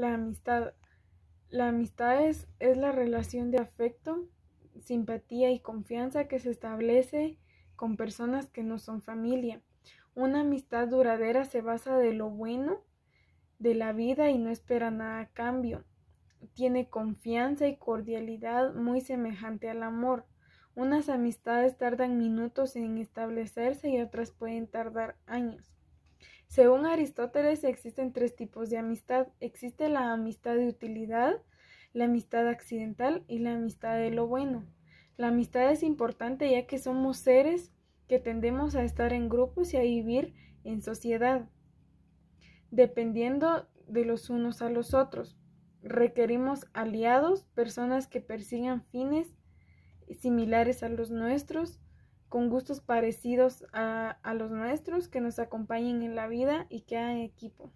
La amistad. La amistad es, es la relación de afecto, simpatía y confianza que se establece con personas que no son familia. Una amistad duradera se basa de lo bueno de la vida y no espera nada a cambio. Tiene confianza y cordialidad muy semejante al amor. Unas amistades tardan minutos en establecerse y otras pueden tardar años. Según Aristóteles existen tres tipos de amistad. Existe la amistad de utilidad, la amistad accidental y la amistad de lo bueno. La amistad es importante ya que somos seres que tendemos a estar en grupos y a vivir en sociedad, dependiendo de los unos a los otros. Requerimos aliados, personas que persigan fines similares a los nuestros, con gustos parecidos a, los nuestros, que nos acompañen en la vida y que hagan equipo.